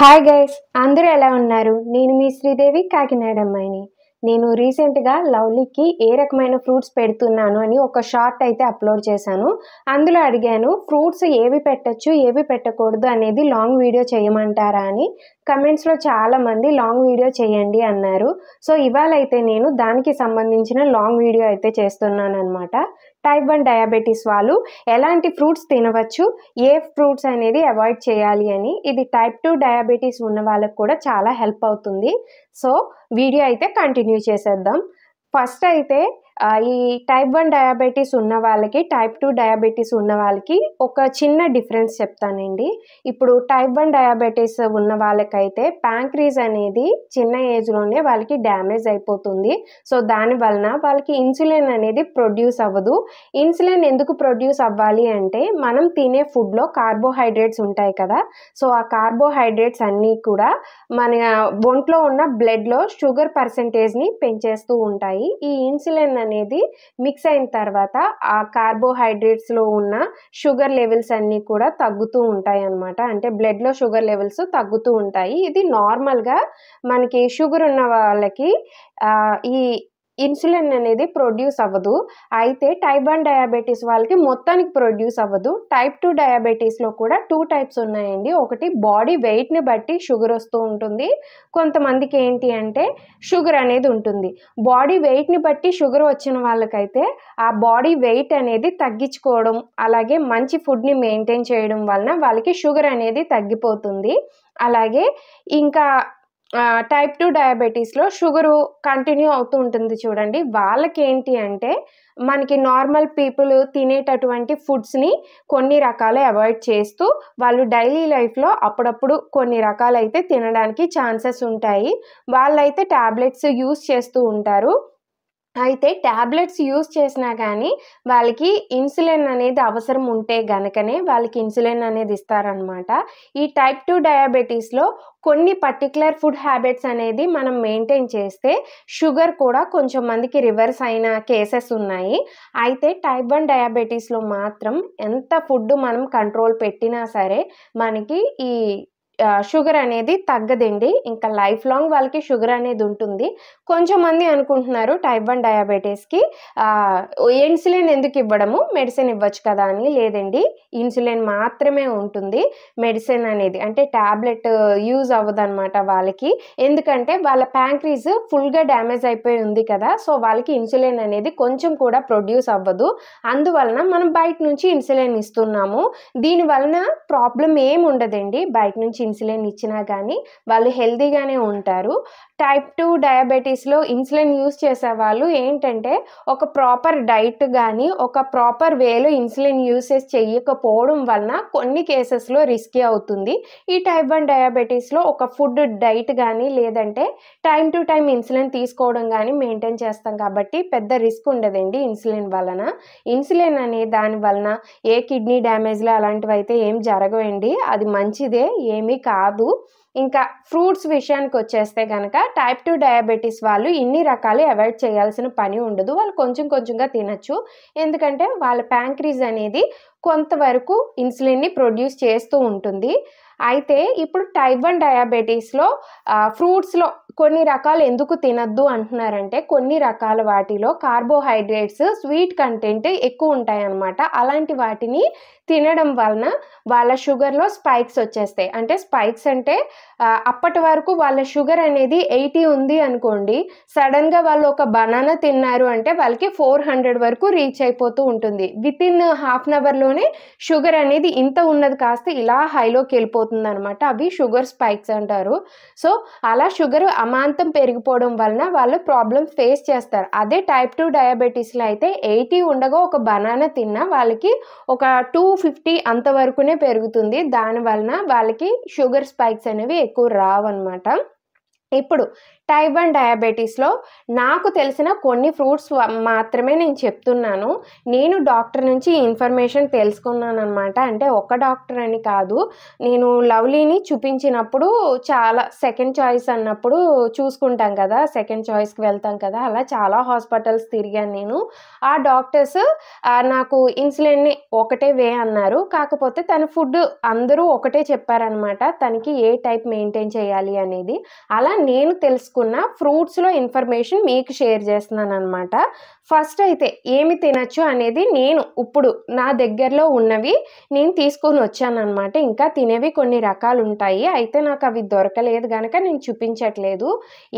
hi guys అందరూ ఎలా ఉన్నారు నేను మీ శ్రీదేవి కాకినాడ అమ్మాయిని నేను రీసెంట్గా లవ్లీకి ఏ రకమైన ఫ్రూట్స్ పెడుతున్నాను అని ఒక షార్ట్ అయితే అప్లోడ్ చేశాను అందులో అడిగాను ఫ్రూట్స్ ఏవి పెట్టచ్చు ఏవి పెట్టకూడదు అనేది లాంగ్ వీడియో చేయమంటారా అని కమెంట్స్లో చాలామంది లాంగ్ వీడియో చేయండి అన్నారు సో ఇవాళ అయితే నేను దానికి సంబంధించిన లాంగ్ వీడియో అయితే చేస్తున్నాను అనమాట టైప్ వన్ డయాబెటీస్ వాళ్ళు ఎలాంటి ఫ్రూట్స్ తినవచ్చు ఏ ఫ్రూట్స్ అనేది అవాయిడ్ చేయాలి అని ఇది టైప్ టూ డయాబెటీస్ ఉన్న వాళ్ళకు కూడా చాలా హెల్ప్ అవుతుంది సో వీడియో అయితే కంటిన్యూ చేసేద్దాం ఫస్ట్ అయితే ఈ టైప్ వన్ డయాబెటీస్ ఉన్న వాళ్ళకి టైప్ టూ డయాబెటీస్ ఉన్న వాళ్ళకి ఒక చిన్న డిఫరెన్స్ చెప్తానండి ఇప్పుడు టైప్ వన్ డయాబెటీస్ ఉన్న వాళ్ళకైతే ప్యాంక్రీజ్ అనేది చిన్న ఏజ్లోనే వాళ్ళకి డ్యామేజ్ అయిపోతుంది సో దాని వలన వాళ్ళకి ఇన్సులిన్ అనేది ప్రొడ్యూస్ అవ్వదు ఇన్సులిన్ ఎందుకు ప్రొడ్యూస్ అవ్వాలి అంటే మనం తినే ఫుడ్లో కార్బోహైడ్రేట్స్ ఉంటాయి కదా సో ఆ కార్బోహైడ్రేట్స్ అన్నీ కూడా మన ఒంట్లో ఉన్న బ్లడ్లో షుగర్ పర్సంటేజ్ని పెంచేస్తూ ఉంటాయి ఈ ఇన్సులిన్ అనేది మిక్స్ అయిన తర్వాత ఆ కార్బోహైడ్రేట్స్లో ఉన్న షుగర్ లెవెల్స్ అన్నీ కూడా తగ్గుతూ ఉంటాయి అన్నమాట అంటే బ్లడ్లో షుగర్ లెవెల్స్ తగ్గుతూ ఉంటాయి ఇది నార్మల్గా మనకి షుగర్ ఉన్న వాళ్ళకి ఈ ఇన్సులిన్ అనేది ప్రొడ్యూస్ అవ్వదు అయితే టైప్ వన్ డయాబెటీస్ వాళ్ళకి మొత్తానికి ప్రొడ్యూస్ అవ్వదు టైప్ టూ డయాబెటీస్లో కూడా టూ టైప్స్ ఉన్నాయండి ఒకటి బాడీ వెయిట్ని బట్టి షుగర్ వస్తూ ఉంటుంది కొంతమందికి ఏంటి అంటే షుగర్ అనేది ఉంటుంది బాడీ వెయిట్ని బట్టి షుగర్ వచ్చిన వాళ్ళకైతే ఆ బాడీ వెయిట్ అనేది తగ్గించుకోవడం అలాగే మంచి ఫుడ్ని మెయింటైన్ చేయడం వలన వాళ్ళకి షుగర్ అనేది తగ్గిపోతుంది అలాగే ఇంకా టైప్ టూ డయాబెటీస్లో షుగరు కంటిన్యూ అవుతూ ఉంటుంది చూడండి వాళ్ళకేంటి అంటే మనకి నార్మల్ పీపుల్ తినేటటువంటి ఫుడ్స్ని కొన్ని రకాలు అవాయిడ్ చేస్తూ వాళ్ళు డైలీ లైఫ్లో అప్పుడప్పుడు కొన్ని రకాలైతే తినడానికి ఛాన్సెస్ ఉంటాయి వాళ్ళైతే ట్యాబ్లెట్స్ యూస్ చేస్తూ ఉంటారు అయితే ట్యాబ్లెట్స్ యూజ్ చేసినా కానీ వాళ్ళకి ఇన్సులిన్ అనేది అవసరం ఉంటే గనకనే వాళ్ళకి ఇన్సులిన్ అనేది ఇస్తారనమాట ఈ టైప్ టూ డయాబెటీస్లో కొన్ని పర్టికులర్ ఫుడ్ హ్యాబిట్స్ అనేది మనం మెయింటైన్ చేస్తే షుగర్ కూడా కొంచెం మందికి రివర్స్ అయిన కేసెస్ ఉన్నాయి అయితే టైప్ వన్ డయాబెటీస్లో మాత్రం ఎంత ఫుడ్ మనం కంట్రోల్ పెట్టినా సరే మనకి ఈ షుగర్ అనేది తగ్గదండి ఇంకా లైఫ్ లాంగ్ వాళ్ళకి షుగర్ అనేది ఉంటుంది కొంచెం మంది అనుకుంటున్నారు టైప్ వన్ డయాబెటీస్కి ఇన్సులిన్ ఎందుకు ఇవ్వడము మెడిసిన్ ఇవ్వచ్చు కదా అని లేదండి ఇన్సులిన్ మాత్రమే ఉంటుంది మెడిసిన్ అనేది అంటే ట్యాబ్లెట్ యూజ్ అవ్వదు అనమాట వాళ్ళకి ఎందుకంటే వాళ్ళ ప్యాంక్రీజ్ ఫుల్గా డ్యామేజ్ అయిపోయి ఉంది కదా సో వాళ్ళకి ఇన్సులిన్ అనేది కొంచెం కూడా ప్రొడ్యూస్ అవ్వదు అందువలన మనం బయట నుంచి ఇన్సులిన్ ఇస్తున్నాము దీనివలన ప్రాబ్లం ఏమి ఉండదండి బయట నుంచి ఇన్సులిన్ ఇచ్చినా కానీ వాళ్ళు హెల్తీగానే ఉంటారు టైప్ టూ డయాబెటీస్లో ఇన్సులిన్ యూస్ చేసే వాళ్ళు ఏంటంటే ఒక ప్రాపర్ డైట్ కానీ ఒక ప్రాపర్ వేలో ఇన్సులిన్ యూసేజ్ చేయకపోవడం వలన కొన్ని కేసెస్లో రిస్కీ అవుతుంది ఈ టైప్ వన్ డయాబెటీస్లో ఒక ఫుడ్ డైట్ కానీ లేదంటే టైం టు టైం ఇన్సులిన్ తీసుకోవడం కానీ మెయింటైన్ చేస్తాం కాబట్టి పెద్ద రిస్క్ ఉండదండి ఇన్సులిన్ వలన ఇన్సులిన్ అనే దాని వలన ఏ కిడ్నీ డ్యామేజ్లు అలాంటివి అయితే ఏం జరగవండి అది మంచిదే ఏమీ కాదు ఇంకా ఫ్రూట్స్ విషయానికి వచ్చేస్తే కనుక టైప్ టూ డయాబెటీస్ వాళ్ళు ఇన్ని రకాలు అవాయిడ్ చేయాల్సిన పని ఉండదు వాళ్ళు కొంచెం కొంచెంగా తినచ్చు ఎందుకంటే వాళ్ళ ప్యాంక్రీజ్ అనేది కొంతవరకు ఇన్సులిన్ని ప్రొడ్యూస్ చేస్తూ ఉంటుంది అయితే ఇప్పుడు టైప్ వన్ డయాబెటీస్లో ఫ్రూట్స్లో కొన్ని రకాలు ఎందుకు తినద్దు అంటున్నారంటే కొన్ని రకాల వాటిలో కార్బోహైడ్రేట్స్ స్వీట్ కంటెంట్ ఎక్కువ ఉంటాయన్నమాట అలాంటి వాటిని తినడం వలన వాళ్ళ షుగర్లో స్పైక్స్ వచ్చేస్తాయి అంటే స్పైక్స్ అంటే అప్పటి వరకు వాళ్ళ షుగర్ అనేది ఎయిటీ ఉంది అనుకోండి సడన్గా వాళ్ళు ఒక బనానా తిన్నారు అంటే వాళ్ళకి ఫోర్ హండ్రెడ్ వరకు రీచ్ అయిపోతూ ఉంటుంది విత్ ఇన్ హాఫ్ అన్ అవర్లోనే షుగర్ అనేది ఇంత ఉన్నది కాస్త ఇలా హైలోకి వెళ్ళిపోతుంది అనమాట అవి షుగర్ స్పైక్స్ అంటారు సో అలా షుగర్ అమాంతం పెరిగిపోవడం వలన వాళ్ళు ప్రాబ్లం ఫేస్ చేస్తారు అదే టైప్ టూ డయాబెటీస్లో అయితే ఎయిటీ ఉండగా ఒక బనానా తిన్నా వాళ్ళకి ఒక టూ ఫిఫ్టీ అంతవరకునే పెరుగుతుంది దాని వలన వాళ్ళకి షుగర్ స్పైక్స్ అనేవి ఎక్కువ రావన్నమాట ఇప్పుడు టైప్ వన్ డయాబెటీస్లో నాకు తెలిసిన కొన్ని ఫ్రూట్స్ మాత్రమే నేను చెప్తున్నాను నేను డాక్టర్ నుంచి ఇన్ఫర్మేషన్ తెలుసుకున్నాను అనమాట అంటే ఒక డాక్టర్ అని కాదు నేను లవ్లీని చూపించినప్పుడు చాలా సెకండ్ చాయిస్ అన్నప్పుడు చూసుకుంటాం కదా సెకండ్ చాయిస్కి వెళ్తాం కదా అలా చాలా హాస్పిటల్స్ తిరిగాను నేను ఆ డాక్టర్స్ నాకు ఇన్సులిన్ ఒకటే వే అన్నారు కాకపోతే తన ఫుడ్ అందరూ ఒకటే చెప్పారనమాట తనకి ఏ టైప్ మెయింటైన్ చేయాలి అనేది అలా నేను తెలుసుకు తీసుకున్న ఫ్రూట్స్లో ఇన్ఫర్మేషన్ మీకు షేర్ చేస్తున్నాను అనమాట ఫస్ట్ అయితే ఏమి తినచ్చు అనేది నేను ఇప్పుడు నా దగ్గరలో ఉన్నవి నేను తీసుకొని వచ్చానమాట ఇంకా తినేవి కొన్ని రకాలు ఉంటాయి అయితే నాకు అవి దొరకలేదు కనుక నేను చూపించట్లేదు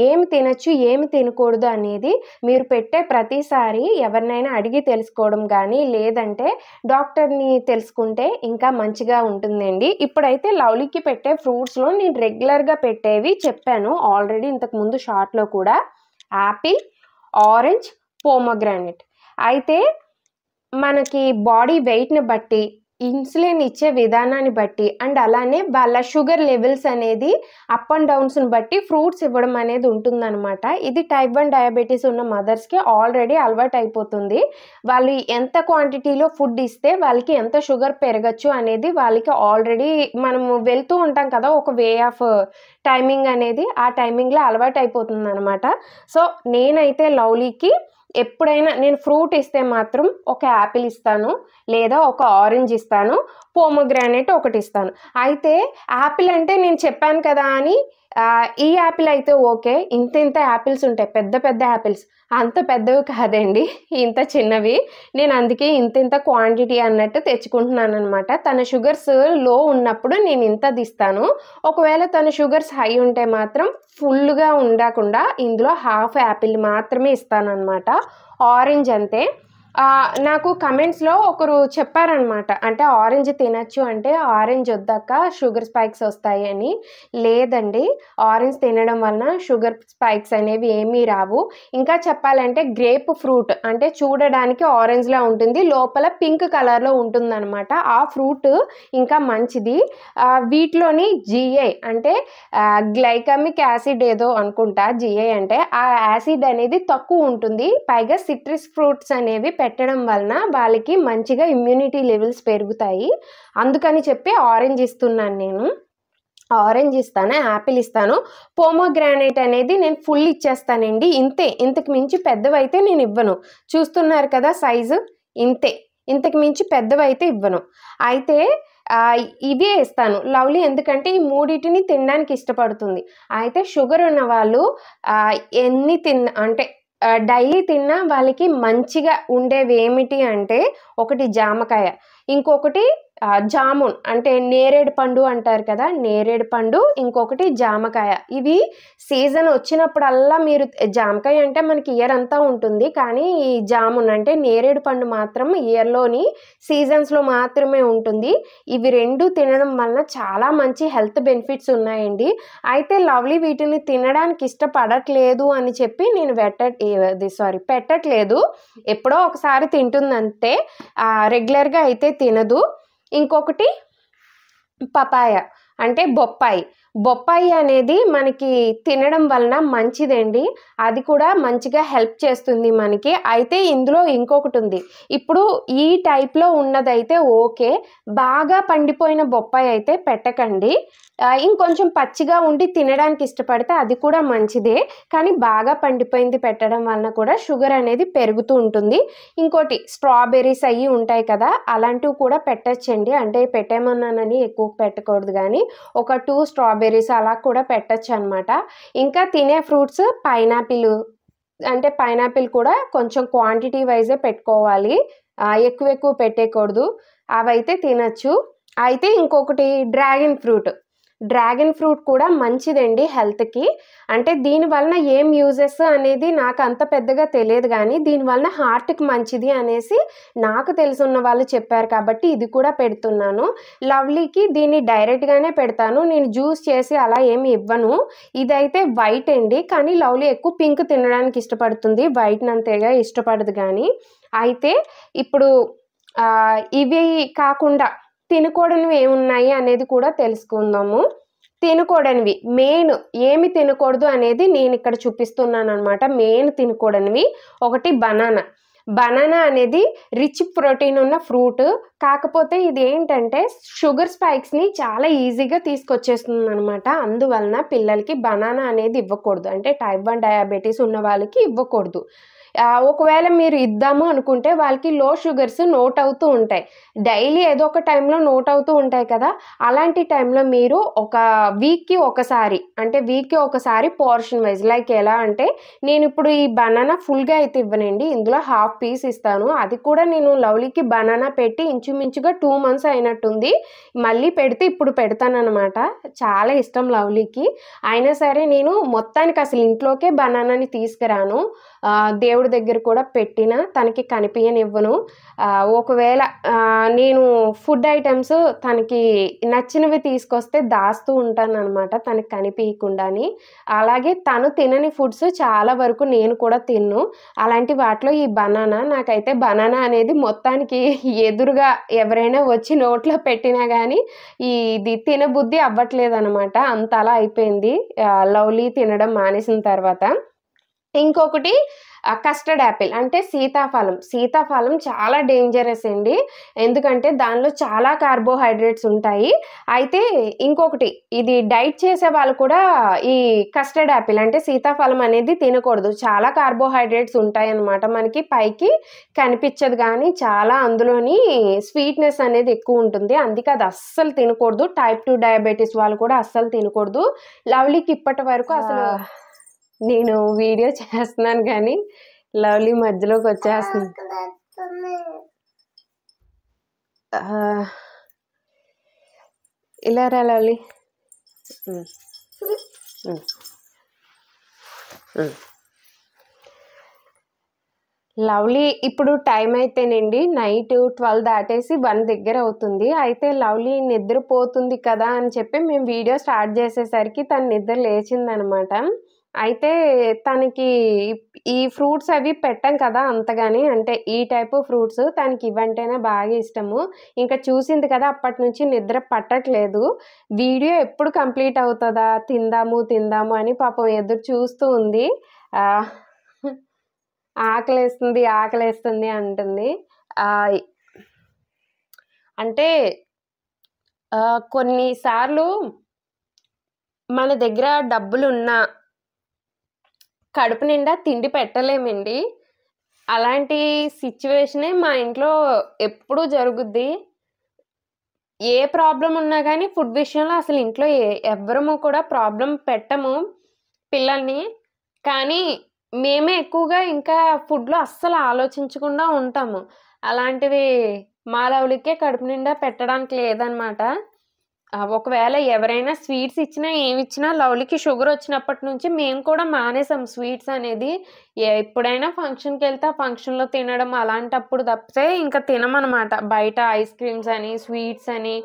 ఏమి తినచ్చు ఏమి తినకూడదు అనేది మీరు పెట్టే ప్రతిసారి ఎవరినైనా అడిగి తెలుసుకోవడం కానీ లేదంటే డాక్టర్ని తెలుసుకుంటే ఇంకా మంచిగా ఉంటుందండి ఇప్పుడైతే లవ్లీకి పెట్టే ఫ్రూట్స్లో నేను రెగ్యులర్గా పెట్టేవి చెప్పాను ఆల్రెడీ ఇంతకుముందు ముందు షార్ట్లో కూడా యాపిల్ ఆరెంజ్ పోమోగ్రానెట్ అయితే మనకి బాడీ వెయిట్ని బట్టి ఇన్సులిన్ ఇచ్చే విధానాన్ని బట్టి అండ్ అలానే వాళ్ళ షుగర్ లెవెల్స్ అనేది అప్ అండ్ డౌన్స్ని బట్టి ఫ్రూట్స్ ఇవ్వడం అనేది ఉంటుందన్నమాట ఇది టైప్ వన్ డయాబెటీస్ ఉన్న మదర్స్కి ఆల్రెడీ అలవాటు అయిపోతుంది వాళ్ళు ఎంత క్వాంటిటీలో ఫుడ్ ఇస్తే వాళ్ళకి ఎంత షుగర్ పెరగచ్చు అనేది వాళ్ళకి ఆల్రెడీ మనము వెళ్తూ ఉంటాం కదా ఒక వే ఆఫ్ టైమింగ్ అనేది ఆ టైమింగ్లో అలవాటు అయిపోతుంది అనమాట సో నేనైతే లవ్లీకి ఎప్పుడైనా నేను ఫ్రూట్ ఇస్తే మాత్రం ఒక యాపిల్ ఇస్తాను లేదా ఒక ఆరెంజ్ ఇస్తాను పోమోగ్రానేట్ ఒకటి ఇస్తాను అయితే యాపిల్ అంటే నేను చెప్పాను కదా అని ఈ యాపిల్ అయితే ఓకే ఇంత ఇంత యాపిల్స్ ఉంటాయి పెద్ద పెద్ద యాపిల్స్ అంత పెద్దవి కాదండి ఇంత చిన్నవి నేను అందుకే ఇంత ఇంత క్వాంటిటీ అన్నట్టు తెచ్చుకుంటున్నాను అనమాట తన షుగర్స్ లో ఉన్నప్పుడు నేను ఇంత తీస్తాను ఒకవేళ తన షుగర్స్ హై ఉంటే మాత్రం ఫుల్గా ఉండకుండా ఇందులో హాఫ్ యాపిల్ మాత్రమే ఇస్తాను అనమాట ఆరెంజ్ అంతే నాకు కమెంట్స్లో ఒకరు చెప్పారనమాట అంటే ఆరెంజ్ తినచ్చు అంటే ఆరెంజ్ వద్దాక షుగర్ స్పైక్స్ వస్తాయి అని లేదండి ఆరెంజ్ తినడం వలన షుగర్ స్పైక్స్ అనేవి ఏమీ రావు ఇంకా చెప్పాలంటే గ్రేప్ ఫ్రూట్ అంటే చూడడానికి ఆరెంజ్లా ఉంటుంది లోపల పింక్ కలర్లో ఉంటుందన్నమాట ఆ ఫ్రూట్ ఇంకా మంచిది వీటిలోని జిఐ అంటే గ్లైకామిక్ యాసిడ్ ఏదో అనుకుంటా జిఐ అంటే ఆ యాసిడ్ అనేది తక్కువ ఉంటుంది పైగా సిట్రస్ ఫ్రూట్స్ అనేవి పెట్టడం వలన వాళ్ళకి మంచిగా ఇమ్యూనిటీ లెవెల్స్ పెరుగుతాయి అందుకని చెప్పి ఆరెంజ్ ఇస్తున్నాను నేను ఆరెంజ్ ఇస్తాను యాపిల్ ఇస్తాను పోమోగ్రానైట్ అనేది నేను ఫుల్ ఇచ్చేస్తానండి ఇంతే ఇంతకు మించి పెద్దవైతే నేను ఇవ్వను చూస్తున్నారు కదా సైజు ఇంతే ఇంతకు మించి పెద్దవైతే ఇవ్వను అయితే ఇవే ఇస్తాను లవ్లీ ఎందుకంటే ఈ మూడింటిని తినడానికి ఇష్టపడుతుంది అయితే షుగర్ ఉన్న వాళ్ళు ఎన్ని తిన్న అంటే డైలీ తిన్నా వాళ్ళకి మంచిగా ఉండేవి ఏమిటి అంటే ఒకటి జామకాయ ఇంకొకటి జామున్ అంటే నేరేడు పండు అంటారు కదా నేరేడు పండు ఇంకొకటి జామకాయ ఇవి సీజన్ వచ్చినప్పుడల్లా మీరు జామకాయ అంటే మనకి ఇయర్ అంతా ఉంటుంది కానీ ఈ జామున్ అంటే నేరేడు పండు మాత్రం ఇయర్లోని సీజన్స్లో మాత్రమే ఉంటుంది ఇవి రెండు తినడం వలన చాలా మంచి హెల్త్ బెనిఫిట్స్ ఉన్నాయండి అయితే లవ్లీ వీటిని తినడానికి ఇష్టపడట్లేదు అని చెప్పి నేను వెట్ట సారీ పెట్టట్లేదు ఎప్పుడో ఒకసారి తింటుందంటే రెగ్యులర్గా అయితే తినదు ఇంకొకటి పపాయ అంటే బొప్పాయి బొప్పాయి అనేది మనకి తినడం వలన మంచిదండి అది కూడా మంచిగా హెల్ప్ చేస్తుంది మనకి అయితే ఇందులో ఇంకొకటి ఉంది ఇప్పుడు ఈ టైప్లో ఉన్నదైతే ఓకే బాగా పండిపోయిన బొప్పాయి అయితే పెట్టకండి ఇంకొంచెం పచ్చిగా ఉండి తినడానికి ఇష్టపడితే అది కూడా మంచిదే కానీ బాగా పండిపోయింది పెట్టడం వలన కూడా షుగర్ అనేది పెరుగుతూ ఉంటుంది ఇంకోటి స్ట్రాబెర్రీస్ అవి ఉంటాయి కదా అలాంటివి కూడా పెట్టచ్చండి అంటే పెట్టేమన్నానని ఎక్కువ పెట్టకూడదు కానీ ఒక టూ స్ట్రాబెర్రీస్ అలా కూడా పెట్టచ్చు అనమాట ఇంకా తినే ఫ్రూట్స్ పైనాపిల్ అంటే పైనాపిల్ కూడా కొంచెం క్వాంటిటీ వైజే పెట్టుకోవాలి ఎక్కువ ఎక్కువ పెట్టేయకూడదు అవైతే తినచ్చు అయితే ఇంకొకటి డ్రాగన్ ఫ్రూట్ డ్రాగన్ ఫ్రూట్ కూడా మంచిదండి హెల్త్కి అంటే దీని వలన ఏం యూజెస్ అనేది నాకు అంత పెద్దగా తెలియదు కానీ దీని వలన హార్ట్కి మంచిది అనేసి నాకు తెలుసున్న వాళ్ళు చెప్పారు కాబట్టి ఇది కూడా పెడుతున్నాను లవ్లీకి దీన్ని డైరెక్ట్గానే పెడతాను నేను జ్యూస్ చేసి అలా ఏమి ఇవ్వను ఇదైతే వైట్ అండి కానీ లవ్లీ ఎక్కువ పింక్ తినడానికి ఇష్టపడుతుంది వైట్ని అంతేగా ఇష్టపడదు కానీ అయితే ఇప్పుడు ఇవి కాకుండా తినకూడనివి ఏమున్నాయి అనేది కూడా తెలుసుకుందాము తినకూడనివి మెయిన్ ఏమి తినకూడదు అనేది నేను ఇక్కడ చూపిస్తున్నాను అనమాట మెయిన్ తినకూడనివి ఒకటి బనానా బనానా అనేది రిచ్ ప్రోటీన్ ఉన్న ఫ్రూట్ కాకపోతే ఇది ఏంటంటే షుగర్ స్పైక్స్ని చాలా ఈజీగా తీసుకొచ్చేస్తుంది అనమాట అందువలన పిల్లలకి బనానా అనేది ఇవ్వకూడదు అంటే టైప్ వన్ డయాబెటీస్ ఉన్న వాళ్ళకి ఇవ్వకూడదు ఒకవేళ మీరు ఇద్దాము అనుకుంటే వాళ్ళకి లో షుగర్స్ నోట్ అవుతూ ఉంటాయి డైలీ ఏదో ఒక టైంలో నోట్ అవుతూ ఉంటాయి కదా అలాంటి టైంలో మీరు ఒక వీక్కి ఒకసారి అంటే వీక్కి ఒకసారి పోర్షన్ వైజ్ లైక్ ఎలా అంటే నేను ఇప్పుడు ఈ బనానా ఫుల్గా అయితే ఇవ్వనండి ఇందులో హాఫ్ పీస్ ఇస్తాను అది కూడా నేను లవ్లీకి బనానా పెట్టి ఇంచుమించుగా టూ మంత్స్ అయినట్టుంది మళ్ళీ పెడితే ఇప్పుడు పెడతానమాట చాలా ఇష్టం లవ్లీకి అయినా సరే నేను మొత్తానికి అసలు ఇంట్లోకే బనానాని తీసుకురాను దేవుడి దగ్గర కూడా పెట్టినా తనకి కనిపించనివ్వను ఒకవేళ నేను ఫుడ్ ఐటమ్స్ తనకి నచ్చినవి తీసుకొస్తే దాస్తూ ఉంటాను అనమాట తనకి కనిపించకుండాని అలాగే తను తినని ఫుడ్స్ చాలా వరకు నేను కూడా తిన్ను అలాంటి వాటిలో ఈ బనానా నాకైతే బనానా అనేది మొత్తానికి ఎదురుగా ఎవరైనా వచ్చి నోట్లో పెట్టినా కానీ ఇది తినబుద్ధి అనమాట అంత అలా అయిపోయింది లవ్లీ తినడం మానేసిన తర్వాత ఇంకొకటి కస్టర్డ్ యాపిల్ అంటే సీతాఫలం సీతాఫలం చాలా డేంజరస్ అండి ఎందుకంటే దానిలో చాలా కార్బోహైడ్రేట్స్ ఉంటాయి అయితే ఇంకొకటి ఇది డైట్ చేసే వాళ్ళు కూడా ఈ కస్టర్డ్ యాపిల్ అంటే సీతాఫలం అనేది తినకూడదు చాలా కార్బోహైడ్రేట్స్ ఉంటాయి అన్నమాట మనకి పైకి కనిపించదు కానీ చాలా అందులోని స్వీట్నెస్ అనేది ఎక్కువ ఉంటుంది అందుకే అది అస్సలు తినకూడదు టైప్ టూ డయాబెటీస్ వాళ్ళు కూడా అస్సలు తినకూడదు లవ్లీకి ఇప్పటి వరకు అసలు నేను వీడియో చేస్తున్నాను కానీ లవ్లీ మధ్యలోకి వచ్చేస్తుంది ఇలా రా లవ్లీ లవ్లీ ఇప్పుడు టైం అయితేనండి నైట్ ట్వెల్వ్ దాటేసి వన్ దగ్గర అవుతుంది అయితే లవ్లీ నిద్రపోతుంది కదా అని చెప్పి మేము వీడియో స్టార్ట్ చేసేసరికి తను నిద్ర లేచిందనమాట అయితే తనకి ఈ ఫ్రూట్స్ అవి పెట్టాం కదా అంతగాని అంటే ఈ టైపు ఫ్రూట్స్ తనకి ఇవ్వంటేనే బాగా ఇష్టము ఇంకా చూసింది కదా అప్పటి నుంచి నిద్ర పట్టట్లేదు వీడియో ఎప్పుడు కంప్లీట్ అవుతుందా తిందాము తిందాము అని పాపం ఎదురు చూస్తూ ఉంది ఆకలేస్తుంది ఆకలేస్తుంది అంటుంది అంటే కొన్నిసార్లు మన దగ్గర డబ్బులు ఉన్నా కడుపు నిండా తిండి పెట్టలేమండి అలాంటి సిచ్యువేషనే మా ఇంట్లో ఎప్పుడూ జరుగుద్ది ఏ ప్రాబ్లం ఉన్నా కానీ ఫుడ్ విషయంలో అసలు ఇంట్లో ఎవ్వరము కూడా ప్రాబ్లం పెట్టము పిల్లల్ని కానీ మేమే ఎక్కువగా ఇంకా ఫుడ్లో అస్సలు ఆలోచించకుండా ఉంటాము అలాంటిది మా లవలికే కడుపు నిండా పెట్టడానికి లేదనమాట ఒకవేళ ఎవరైనా స్వీట్స్ ఇచ్చినా ఏమి ఇచ్చినా లవ్లీకి షుగర్ వచ్చినప్పటి నుంచి మేము కూడా మానేసాం స్వీట్స్ అనేది ఎప్పుడైనా ఫంక్షన్కి వెళ్తే ఆ ఫంక్షన్లో తినడం అలాంటప్పుడు తప్పితే ఇంకా తినమనమాట బయట ఐస్ క్రీమ్స్ అని స్వీట్స్ అని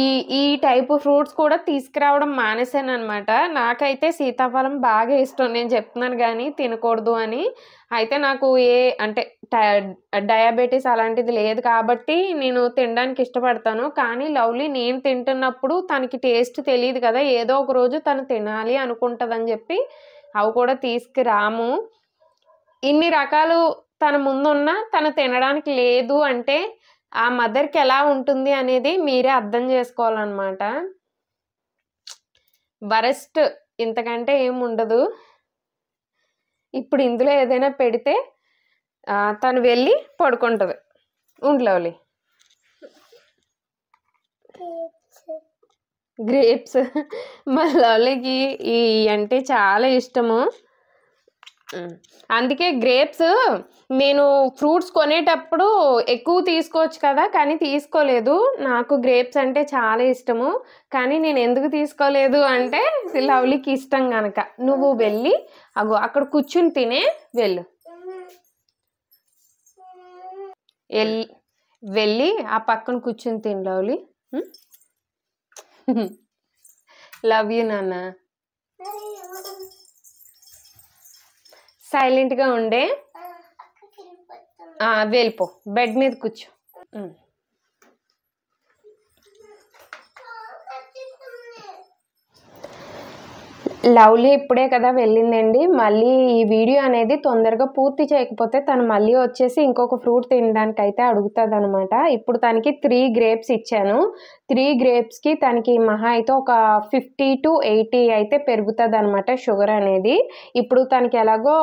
ఈ ఈ టైప్ ఫ్రూట్స్ కూడా తీసుకురావడం మానేసాను అనమాట నాకైతే సీతాఫలం బాగా ఇష్టం నేను చెప్తున్నాను కానీ తినకూడదు అని అయితే నాకు ఏ అంటే డయాబెటీస్ అలాంటిది లేదు కాబట్టి నేను తినడానికి ఇష్టపడతాను కానీ లవ్లీ నేను తింటున్నప్పుడు తనకి టేస్ట్ తెలియదు కదా ఏదో ఒక రోజు తను తినాలి అనుకుంటుందని చెప్పి అవి కూడా తీసుకురాము ఇన్ని రకాలు తన ముందున్న తను తినడానికి లేదు అంటే ఆ మదర్కి ఎలా ఉంటుంది అనేది మీరే అర్థం చేసుకోవాలన్నమాట వరస్ట్ ఇంతకంటే ఏం ఉండదు ఇప్పుడు ఇందులో ఏదైనా పెడితే తను వెళ్ళి పడుకుంటుంది ఉండలేవులే గ్రేప్స్ మా లవలికి ఈ అంటే చాలా ఇష్టము అందుకే గ్రేప్స్ నేను ఫ్రూట్స్ కొనేటప్పుడు ఎక్కువ తీసుకోవచ్చు కదా కానీ తీసుకోలేదు నాకు గ్రేప్స్ అంటే చాలా ఇష్టము కానీ నేను ఎందుకు తీసుకోలేదు అంటే లవ్లీకి ఇష్టం కనుక నువ్వు వెళ్ళి అగో అక్కడ కూర్చుని తినే వెళ్ళు వెళ్ళి ఆ పక్కన కూర్చుని తిని లవ్లీ లవ్ యూ నాన్న సైలెంట్గా ఉండే వెళ్ళిపో బెడ్ మీద కూర్చో లవ్లీ ఇప్పుడే కదా వెళ్ళిందండి మళ్ళీ ఈ వీడియో అనేది తొందరగా పూర్తి చేయకపోతే తను మళ్ళీ వచ్చేసి ఇంకొక ఫ్రూట్ తినడానికి అయితే అడుగుతుంది అనమాట ఇప్పుడు తనకి త్రీ గ్రేప్స్ ఇచ్చాను త్రీ గ్రేప్స్కి తనకి మహా అయితే ఒక ఫిఫ్టీ టు ఎయిటీ అయితే పెరుగుతుంది అనమాట షుగర్ అనేది ఇప్పుడు తనకి ఎలాగో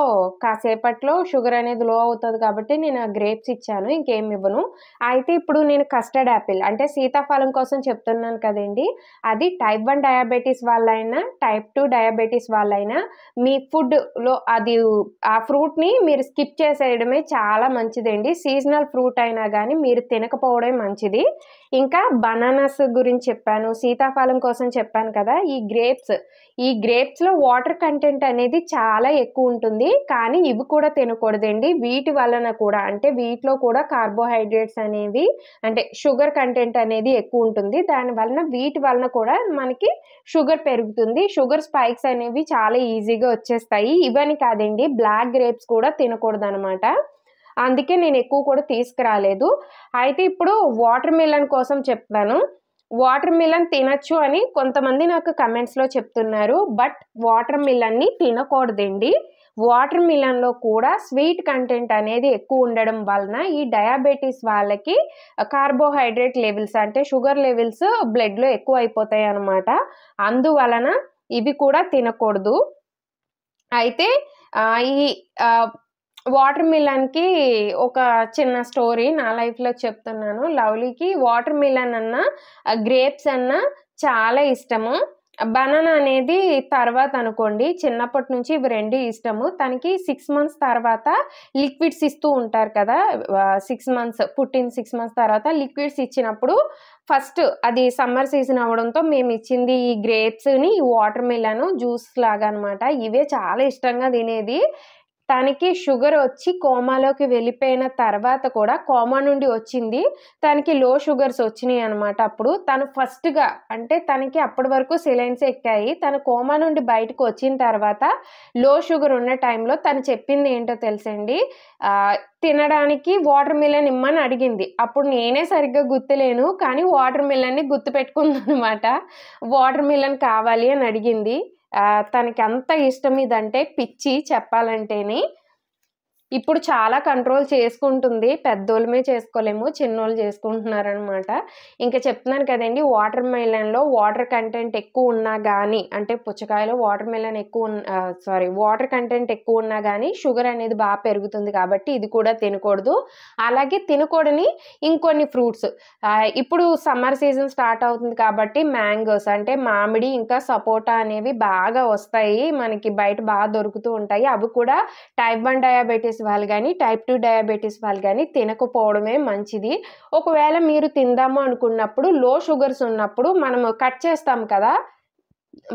కాసేపట్లో షుగర్ అనేది లో అవుతుంది కాబట్టి నేను గ్రేప్స్ ఇచ్చాను ఇంకేమి ఇవ్వను అయితే ఇప్పుడు నేను కస్టర్డ్ యాపిల్ అంటే సీతాఫలం కోసం చెప్తున్నాను కదండి అది టైప్ వన్ డయాబెటీస్ వాళ్ళైనా టైప్ టూ డయాబెటీస్ వాళ్ళైనా మీ ఫుడ్లో అది ఆ ఫ్రూట్ని మీరు స్కిప్ చేసేయడమే చాలా మంచిదండి సీజనల్ ఫ్రూట్ అయినా కానీ మీరు తినకపోవడమే మంచిది ఇంకా బనానాస్ గురించి చెప్పాను సీతాఫలం కోసం చెప్పాను కదా ఈ గ్రేప్స్ ఈ గ్రేప్స్లో వాటర్ కంటెంట్ అనేది చాలా ఎక్కువ ఉంటుంది కానీ ఇవి కూడా తినకూడదండి వీటి వలన కూడా అంటే వీటిలో కూడా కార్బోహైడ్రేట్స్ అనేవి అంటే షుగర్ కంటెంట్ అనేది ఎక్కువ ఉంటుంది దాని వలన వీటి వలన కూడా మనకి షుగర్ పెరుగుతుంది షుగర్ స్పైక్స్ అనేవి చాలా ఈజీగా వచ్చేస్తాయి ఇవని కాదండి బ్లాక్ గ్రేప్స్ కూడా తినకూడదు అనమాట అందుకే నేను ఎక్కువ కూడా తీసుకురాలేదు అయితే ఇప్పుడు వాటర్ మిలన్ కోసం చెప్తాను వాటర్ మిలన్ తినచ్చు అని కొంతమంది నాకు కమెంట్స్లో చెప్తున్నారు బట్ వాటర్ మిలన్ని తినకూడదండి వాటర్ మిలన్లో కూడా స్వీట్ కంటెంట్ అనేది ఎక్కువ ఉండడం వలన ఈ డయాబెటీస్ వాళ్ళకి కార్బోహైడ్రేట్ లెవెల్స్ అంటే షుగర్ లెవెల్స్ బ్లడ్లో ఎక్కువ అయిపోతాయి అన్నమాట అందువలన ఇవి కూడా తినకూడదు అయితే ఈ వాటర్ మిలన్కి ఒక చిన్న స్టోరీ నా లైఫ్లో చెప్తున్నాను లవ్లీకి వాటర్ మిలన్ అన్న గ్రేప్స్ అన్న చాలా ఇష్టము బనానా అనేది తర్వాత అనుకోండి చిన్నప్పటి నుంచి ఇవి రెండు ఇష్టము తనకి సిక్స్ మంత్స్ తర్వాత లిక్విడ్స్ ఇస్తూ ఉంటారు కదా సిక్స్ మంత్స్ పుట్టిన సిక్స్ మంత్స్ తర్వాత లిక్విడ్స్ ఇచ్చినప్పుడు ఫస్ట్ అది సమ్మర్ సీజన్ అవ్వడంతో మేము ఇచ్చింది ఈ గ్రేప్స్ని వాటర్ మిలను జ్యూస్ లాగా అనమాట ఇవే చాలా ఇష్టంగా తినేది తనకి షుగర్ వచ్చి కోమాలోకి వెళ్ళిపోయిన తర్వాత కూడా కోమా నుండి వచ్చింది తనకి లో షుగర్స్ వచ్చినాయి అనమాట అప్పుడు తను ఫస్ట్గా అంటే తనకి అప్పటి వరకు సిలైన్స్ ఎక్కాయి తన కోమా నుండి బయటకు వచ్చిన తర్వాత లో షుగర్ ఉన్న టైంలో తను చెప్పింది ఏంటో తెలుసండి తినడానికి వాటర్ మిలన్ ఇమ్మని అడిగింది అప్పుడు నేనే సరిగ్గా గుర్తులేను కానీ వాటర్ మిలన్ని గుర్తు అనమాట వాటర్ మిలన్ కావాలి అని అడిగింది తనకి అంత ఇష్టం ఇదంటే పిచ్చి చెప్పాలంటేనే ఇప్పుడు చాలా కంట్రోల్ చేసుకుంటుంది పెద్దోళ్ళమే చేసుకోలేము చిన్నోళ్ళు చేసుకుంటున్నారనమాట ఇంకా చెప్తున్నాను కదండి వాటర్ మెలన్లో వాటర్ కంటెంట్ ఎక్కువ ఉన్నా కానీ అంటే పుచ్చకాయలో వాటర్ మెలన్ ఎక్కువ సారీ వాటర్ కంటెంట్ ఎక్కువ ఉన్నా కానీ షుగర్ అనేది బాగా పెరుగుతుంది కాబట్టి ఇది కూడా తినకూడదు అలాగే తినకూడని ఇంకొన్ని ఫ్రూట్స్ ఇప్పుడు సమ్మర్ సీజన్ స్టార్ట్ అవుతుంది కాబట్టి మ్యాంగోస్ అంటే మామిడి ఇంకా సపోటా అనేవి బాగా వస్తాయి మనకి బయట బాగా దొరుకుతూ ఉంటాయి అవి కూడా టైప్ వన్ డయాబెటీస్ డయాబెటీస్ వాళ్ళు కానీ టైప్ టూ డయాబెటీస్ వాళ్ళు కానీ తినకపోవడమే మంచిది ఒకవేళ మీరు తిందాము అనుకున్నప్పుడు లో షుగర్స్ ఉన్నప్పుడు మనం కట్ చేస్తాం కదా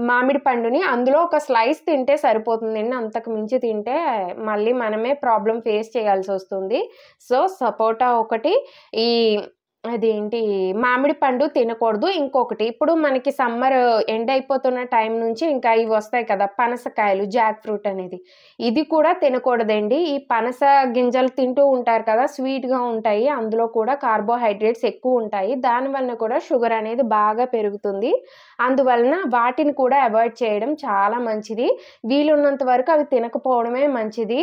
మామిడి పండుని అందులో ఒక స్లైస్ తింటే సరిపోతుందండి అంతకు మించి తింటే మళ్ళీ మనమే ప్రాబ్లం ఫేస్ చేయాల్సి వస్తుంది సో సపోటా ఒకటి ఈ అదేంటి మామిడి పండు తినకూడదు ఇంకొకటి ఇప్పుడు మనకి సమ్మర్ ఎండ్ అయిపోతున్న టైం నుంచి ఇంకా ఇవి వస్తాయి కదా పనసకాయలు జాక్ ఫ్రూట్ అనేది ఇది కూడా తినకూడదండి ఈ పనస గింజలు తింటూ ఉంటారు కదా స్వీట్గా ఉంటాయి అందులో కూడా కార్బోహైడ్రేట్స్ ఎక్కువ ఉంటాయి దానివల్ల కూడా షుగర్ అనేది బాగా పెరుగుతుంది అందువలన వాటిని కూడా అవాయిడ్ చేయడం చాలా మంచిది వీలున్నంత వరకు అవి తినకపోవడమే మంచిది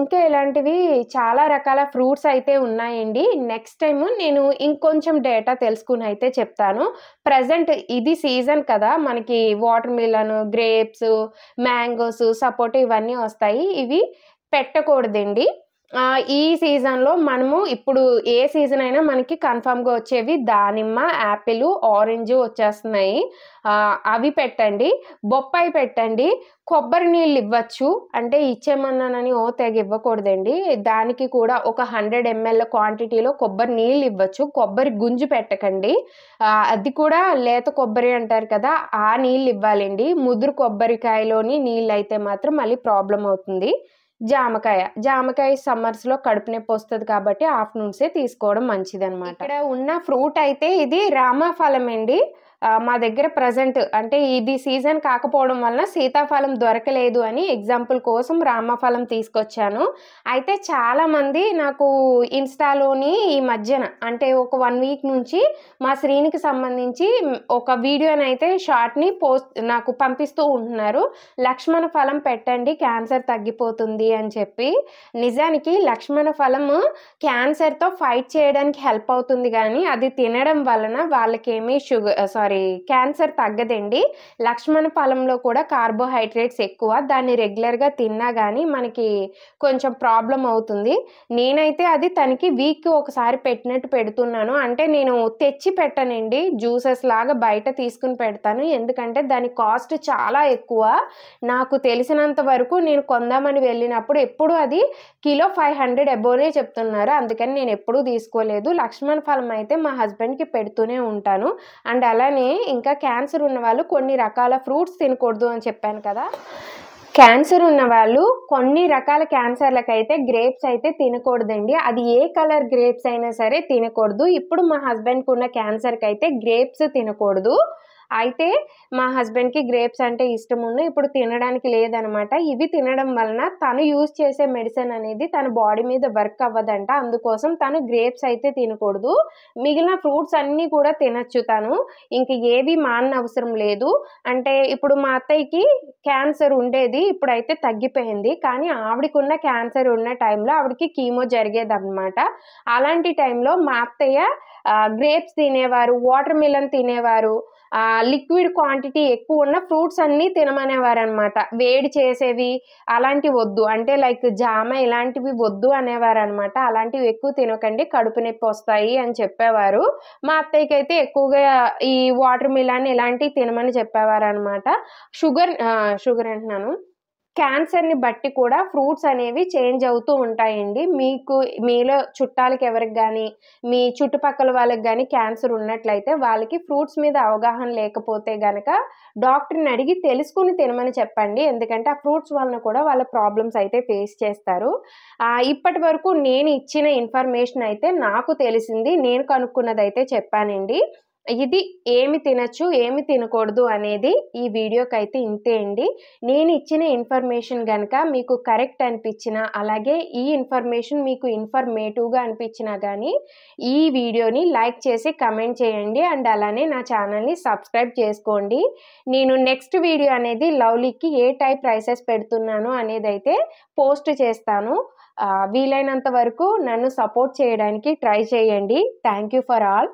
ఇంకా ఇలాంటివి చాలా రకాల ఫ్రూట్స్ అయితే ఉన్నాయండి నెక్స్ట్ టైము నేను ఇంకొంచెం డేటా తెలుసుకుని అయితే చెప్తాను ప్రజెంట్ ఇది సీజన్ కదా మనకి వాటర్ మిలన్ గ్రేప్స్ మ్యాంగోస్ సపోటా ఇవన్నీ వస్తాయి ఇవి పెట్టకూడదండి ఈ సీజన్లో మనము ఇప్పుడు ఏ సీజన్ అయినా మనకి కన్ఫామ్గా వచ్చేవి దానిమ్మ యాపిల్ ఆరెంజ్ వచ్చేస్తున్నాయి అవి పెట్టండి బొప్పాయి పెట్టండి కొబ్బరి నీళ్ళు ఇవ్వచ్చు అంటే ఇచ్చేమన్నానని ఓ తెగ ఇవ్వకూడదండి దానికి కూడా ఒక హండ్రెడ్ ఎంఎల్ క్వాంటిటీలో కొబ్బరి నీళ్ళు ఇవ్వచ్చు కొబ్బరి గుంజు పెట్టకండి అది కూడా లేత కొబ్బరి అంటారు కదా ఆ నీళ్ళు ఇవ్వాలండి ముదురు కొబ్బరికాయలోని నీళ్ళు అయితే మాత్రం మళ్ళీ ప్రాబ్లం అవుతుంది జామకాయ జామకాయ సమ్మర్స్లో కడుపు నొప్పి వస్తుంది కాబట్టి ఆఫ్టర్నూన్సే తీసుకోవడం మంచిది అనమాట ఇక్కడ ఉన్న ఫ్రూట్ అయితే ఇది రామఫలం అండి మా దగ్గర ప్రజెంట్ అంటే ఇది సీజన్ కాకపోవడం వలన సీతాఫలం దొరకలేదు అని ఎగ్జాంపుల్ కోసం రామఫలం తీసుకొచ్చాను అయితే చాలామంది నాకు ఇన్స్టాలోని ఈ మధ్యన అంటే ఒక వన్ వీక్ నుంచి మా శ్రీనికి సంబంధించి ఒక వీడియోని అయితే షార్ట్ని పోస్ట్ నాకు పంపిస్తూ ఉంటున్నారు లక్ష్మణ ఫలం పెట్టండి క్యాన్సర్ తగ్గిపోతుంది అని చెప్పి నిజానికి లక్ష్మణ ఫలం క్యాన్సర్తో ఫైట్ చేయడానికి హెల్ప్ అవుతుంది కానీ అది తినడం వలన వాళ్ళకేమీ షుగర్ సారీ మరి క్యాన్సర్ తగ్గదండి లక్ష్మణ ఫలంలో కూడా కార్బోహైడ్రేట్స్ ఎక్కువ దాన్ని రెగ్యులర్గా తిన్నా కానీ మనకి కొంచెం ప్రాబ్లం అవుతుంది నేనైతే అది తనకి వీక్ ఒకసారి పెట్టినట్టు పెడుతున్నాను అంటే నేను తెచ్చి పెట్టనండి జ్యూసెస్ లాగా బయట తీసుకుని పెడతాను ఎందుకంటే దాని కాస్ట్ చాలా ఎక్కువ నాకు తెలిసినంత వరకు నేను కొందామని వెళ్ళినప్పుడు ఎప్పుడు అది కిలో ఫైవ్ హండ్రెడ్ అబోనే చెప్తున్నారు అందుకని నేను ఎప్పుడూ తీసుకోలేదు లక్ష్మణ్ ఫలం అయితే మా హస్బెండ్కి పెడుతూనే ఉంటాను అండ్ అలానే ఇంకా క్యాన్సర్ ఉన్న వాళ్ళు కొన్ని రకాల ఫ్రూట్స్ తినకూడదు అని చెప్పాను కదా క్యాన్సర్ ఉన్న వాళ్ళు కొన్ని రకాల క్యాన్సర్లకైతే గ్రేప్స్ అయితే తినకూడదండి అది ఏ కలర్ గ్రేప్స్ అయినా సరే తినకూడదు ఇప్పుడు మా హస్బెండ్కి ఉన్న క్యాన్సర్కి అయితే గ్రేప్స్ తినకూడదు అయితే మా హస్బెండ్కి గ్రేప్స్ అంటే ఇష్టం ఉన్న ఇప్పుడు తినడానికి లేదనమాట ఇవి తినడం వలన తను యూజ్ చేసే మెడిసిన్ అనేది తన బాడీ మీద వర్క్ అవ్వదంట అందుకోసం తను గ్రేప్స్ అయితే తినకూడదు మిగిలిన ఫ్రూట్స్ అన్నీ కూడా తినచ్చు తను ఇంక ఏవి మానవసరం అవసరం లేదు అంటే ఇప్పుడు మా అత్తయ్యకి క్యాన్సర్ ఉండేది ఇప్పుడైతే తగ్గిపోయింది కానీ ఉన్న క్యాన్సర్ ఉన్న టైంలో ఆవిడకి కీమో జరిగేదన్నమాట అలాంటి టైంలో మా అత్తయ్య గ్రేప్స్ తినేవారు వాటర్ మిలన్ తినేవారు లిక్విడ్ క్వాంటిటీ ఎక్కువ ఉన్న ఫ్రూట్స్ అన్నీ తినమనేవారనమాట వేడి చేసేవి అలాంటివి వద్దు అంటే లైక్ జామ ఇలాంటివి వద్దు అనేవారనమాట అలాంటివి ఎక్కువ తినకండి కడుపు నొప్పి వస్తాయి అని చెప్పేవారు మా అత్తయ్యకి అయితే ఎక్కువగా ఈ వాటర్ మిలాన్ ఇలాంటివి తినమని చెప్పేవారు అనమాట షుగర్ షుగర్ అంటున్నాను క్యాన్సర్ని బట్టి కూడా ఫ్రూట్స్ అనేవి చేంజ్ అవుతూ ఉంటాయండి మీకు మీలో చుట్టాలకి ఎవరికి కానీ మీ చుట్టుపక్కల వాళ్ళకి కానీ క్యాన్సర్ ఉన్నట్లయితే వాళ్ళకి ఫ్రూట్స్ మీద అవగాహన లేకపోతే గనక డాక్టర్ని అడిగి తెలుసుకుని తినమని చెప్పండి ఎందుకంటే ఆ ఫ్రూట్స్ వలన కూడా వాళ్ళ ప్రాబ్లమ్స్ అయితే ఫేస్ చేస్తారు ఇప్పటి వరకు నేను ఇచ్చిన ఇన్ఫర్మేషన్ అయితే నాకు తెలిసింది నేను కనుక్కున్నదైతే చెప్పానండి ఇది ఏమి తినచ్చు ఏమి తినకూడదు అనేది ఈ వీడియోకి అయితే ఇంతే అండి నేను ఇచ్చిన ఇన్ఫర్మేషన్ కనుక మీకు కరెక్ట్ అనిపించిన అలాగే ఈ ఇన్ఫర్మేషన్ మీకు ఇన్ఫర్మేటివ్గా అనిపించినా కానీ ఈ వీడియోని లైక్ చేసి కమెంట్ చేయండి అండ్ అలానే నా ఛానల్ని సబ్స్క్రైబ్ చేసుకోండి నేను నెక్స్ట్ వీడియో అనేది లవ్లీకి ఏ టైప్ ప్రైసెస్ పెడుతున్నాను అనేది అయితే పోస్ట్ చేస్తాను వీలైనంత వరకు నన్ను సపోర్ట్ చేయడానికి ట్రై చేయండి థ్యాంక్ ఫర్ ఆల్